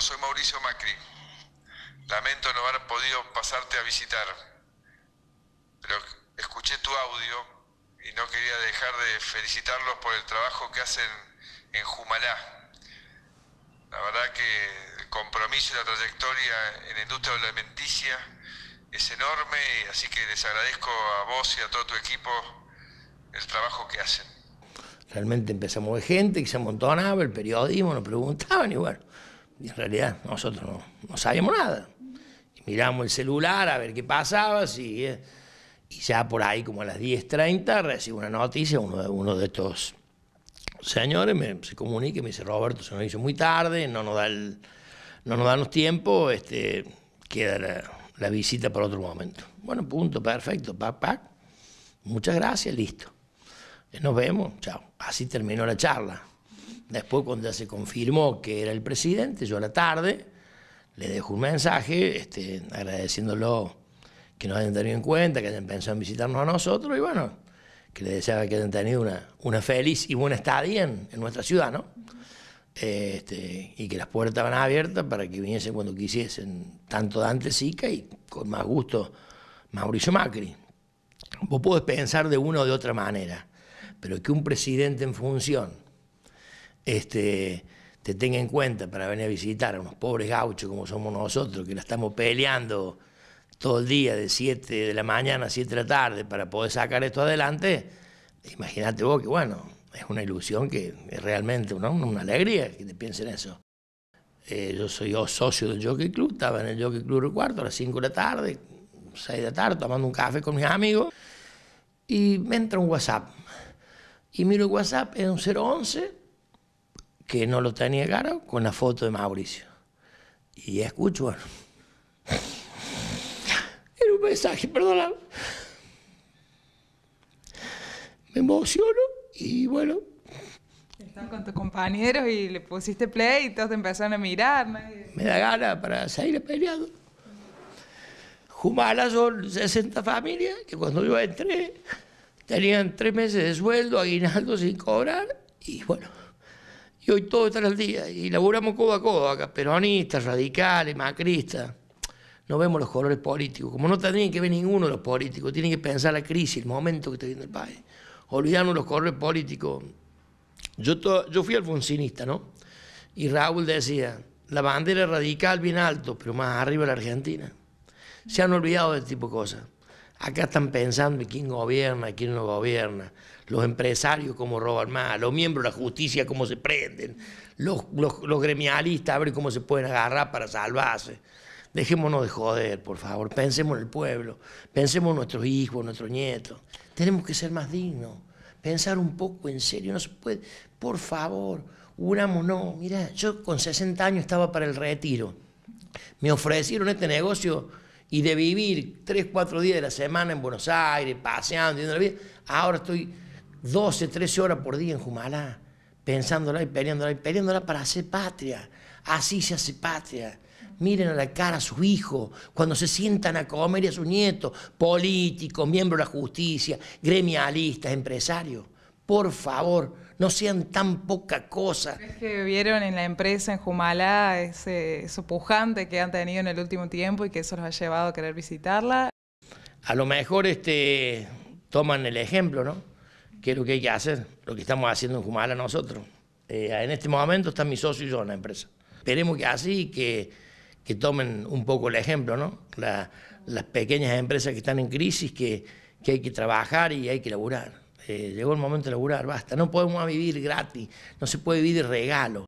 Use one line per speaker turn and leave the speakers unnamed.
soy Mauricio Macri. Lamento no haber podido pasarte a visitar, pero escuché tu audio y no quería dejar de felicitarlos por el trabajo que hacen en Jumalá. La verdad que el compromiso y la trayectoria en la industria alimenticia es enorme, así que les agradezco a vos y a todo tu equipo el trabajo que hacen. Realmente empezamos de gente que se amontonaba, el periodismo, nos preguntaban y bueno, en realidad nosotros no, sabíamos nada. Y miramos el celular a ver qué pasaba, eh, y ya por ahí, como a las 10.30, recibo una noticia, uno, uno de estos señores me, se comunica y me dice, Roberto, se nos hizo muy tarde, no nos da no nos dan tiempo, este, queda la, visita para otro momento. Bueno, punto, perfecto, pac, pac. Muchas gracias, listo. Nos vemos, chao. Así terminó la charla. Después, cuando ya se confirmó que era el presidente, yo a la tarde le dejo un mensaje este, agradeciéndolo que nos hayan tenido en cuenta, que hayan pensado en visitarnos a nosotros y bueno, que les deseaba que hayan tenido una, feliz y buena estadía en, nuestra ciudad, ¿no? Este, y que las puertas van abiertas para que viniesen cuando quisiesen, tanto Dante Sica y con más gusto Mauricio Macri. Vos podés pensar de una o de otra manera, pero que un presidente en función este, te tenga en cuenta para venir a visitar a unos pobres gauchos como somos nosotros, que la estamos peleando todo el día, de 7 de la mañana a 7 de la tarde, para poder sacar esto adelante, imagínate vos que, bueno, es una ilusión que es realmente una alegría que te piensen eso. Eh, yo soy socio del Jockey Club, estaba en el Jockey Club cuarto a las 5 de la tarde, 6 de la tarde, tomando un café con mis amigos, y me entra un WhatsApp. Y miro el WhatsApp, es un 011 que no lo tenía claro con la foto de Mauricio. Y escucho, bueno. Era un mensaje, perdóname. Me emociono y bueno. están con tus compañeros y le pusiste play y todos te empezaron a mirar. Me da gana para seguir peleando. Jumala son 60 familias que cuando yo entré tenían tres meses de sueldo, aguinaldo sin cobrar y bueno. Y hoy todo está al día. Y laburamos codo a codo acá, peronistas, radicales, macristas. No vemos los colores políticos. Como no tendrían que ver ninguno de los políticos, tienen que pensar la crisis, el momento que está viviendo el país. Olvidamos los colores políticos. Yo, yo fui alfonsinista, ¿no? Y Raúl decía, la bandera radical bien alto, pero más arriba la Argentina. Se han olvidado de este tipo de cosas. Acá están pensando en quién gobierna, quién no gobierna, los empresarios cómo roban más, los miembros de la justicia cómo se prenden, los, gremialistas a ver cómo se pueden agarrar para salvarse. Dejémonos de joder, por favor, pensemos en el pueblo, pensemos en nuestros hijos, nuestros nietos. Tenemos que ser más dignos, pensar un poco en serio, no se puede. Por favor, no. Mira, yo con 60 años estaba para el retiro. Me ofrecieron este negocio y de vivir tres cuatro días de la semana en Buenos Aires, paseando, viendo la vida, ahora estoy 12, 13 horas por día en Jumalá, pensándola y peleándola y peleándola para hacer patria. Así se hace patria. Miren a la cara a sus hijos, cuando se sientan a comer y a su nieto políticos, miembros de la justicia, gremialistas, empresarios. Por favor, no sean tan poca cosa. Es que vieron en la empresa, en Jumalá, ese, eso pujante que han tenido en el último tiempo y que eso los ha llevado a querer visitarla. A lo mejor este, toman el ejemplo, ¿no? ¿Qué es lo que hay que hacer? Lo que estamos haciendo en Jumala nosotros. Eh, en este momento están mis socios y yo en la empresa. Esperemos que así, que, que tomen un poco el ejemplo, ¿no? las pequeñas empresas que están en crisis, que, que hay que trabajar y hay que laburar. Eh, llegó el momento de laburar, basta, no podemos vivir gratis, no se puede vivir regalo.